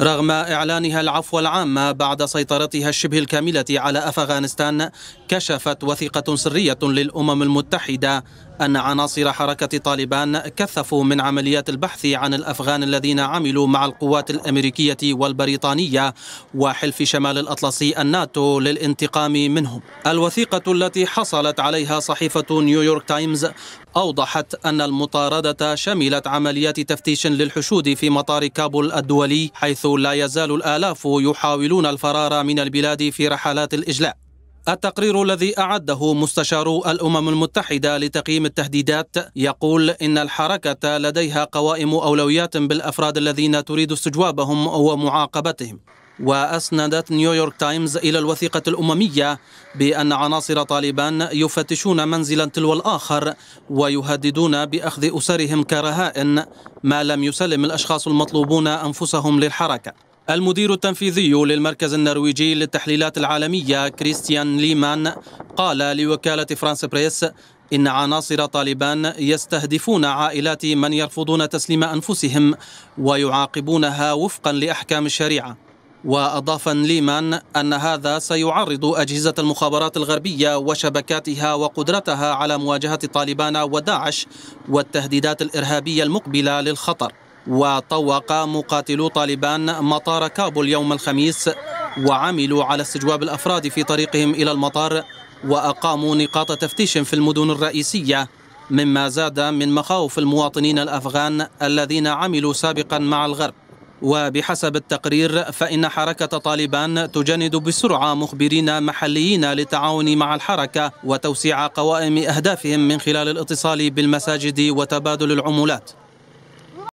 رغم إعلانها العفو العام بعد سيطرتها الشبه الكاملة على أفغانستان كشفت وثيقة سرية للأمم المتحدة أن عناصر حركة طالبان كثفوا من عمليات البحث عن الأفغان الذين عملوا مع القوات الأمريكية والبريطانية وحلف شمال الأطلسي الناتو للانتقام منهم الوثيقة التي حصلت عليها صحيفة نيويورك تايمز أوضحت أن المطاردة شملت عمليات تفتيش للحشود في مطار كابول الدولي حيث حيث لا يزال الآلاف يحاولون الفرار من البلاد في رحلات الإجلاء التقرير الذي أعده مستشار الأمم المتحدة لتقييم التهديدات يقول إن الحركة لديها قوائم أولويات بالأفراد الذين تريد استجوابهم ومعاقبتهم وأسندت نيويورك تايمز إلى الوثيقة الأممية بأن عناصر طالبان يفتشون منزلا تلو الآخر ويهددون بأخذ أسرهم كرهائن ما لم يسلم الأشخاص المطلوبون أنفسهم للحركة المدير التنفيذي للمركز النرويجي للتحليلات العالمية كريستيان ليمان قال لوكالة فرانس بريس إن عناصر طالبان يستهدفون عائلات من يرفضون تسليم أنفسهم ويعاقبونها وفقا لأحكام الشريعة وأضاف ليمان أن هذا سيعرض أجهزة المخابرات الغربية وشبكاتها وقدرتها على مواجهة طالبان وداعش والتهديدات الإرهابية المقبلة للخطر وطوق مقاتلو طالبان مطار كابول يوم الخميس وعملوا على استجواب الأفراد في طريقهم إلى المطار وأقاموا نقاط تفتيش في المدن الرئيسية مما زاد من مخاوف المواطنين الأفغان الذين عملوا سابقا مع الغرب وبحسب التقرير فإن حركة طالبان تجند بسرعة مخبرين محليين للتعاون مع الحركة وتوسيع قوائم أهدافهم من خلال الاتصال بالمساجد وتبادل العمولات